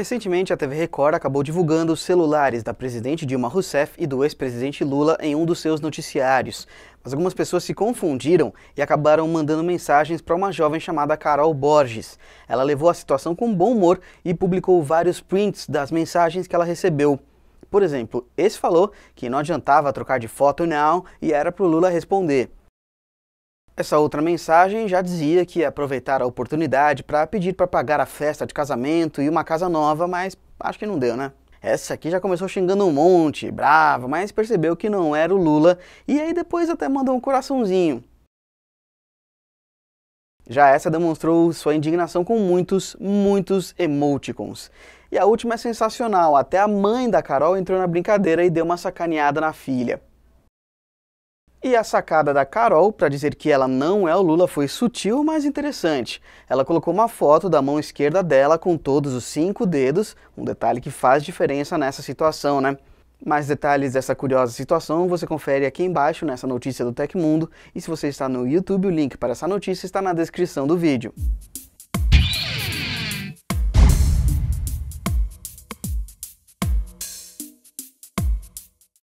Recentemente, a TV Record acabou divulgando os celulares da presidente Dilma Rousseff e do ex-presidente Lula em um dos seus noticiários. Mas algumas pessoas se confundiram e acabaram mandando mensagens para uma jovem chamada Carol Borges. Ela levou a situação com bom humor e publicou vários prints das mensagens que ela recebeu. Por exemplo, esse falou que não adiantava trocar de foto não e era para o Lula responder. Essa outra mensagem já dizia que ia aproveitar a oportunidade para pedir para pagar a festa de casamento e uma casa nova, mas acho que não deu, né? Essa aqui já começou xingando um monte, brava, mas percebeu que não era o Lula e aí depois até mandou um coraçãozinho. Já essa demonstrou sua indignação com muitos, muitos emoticons. E a última é sensacional, até a mãe da Carol entrou na brincadeira e deu uma sacaneada na filha. E a sacada da Carol para dizer que ela não é o Lula foi sutil, mas interessante. Ela colocou uma foto da mão esquerda dela com todos os cinco dedos, um detalhe que faz diferença nessa situação, né? Mais detalhes dessa curiosa situação você confere aqui embaixo nessa notícia do Tecmundo, e se você está no YouTube, o link para essa notícia está na descrição do vídeo.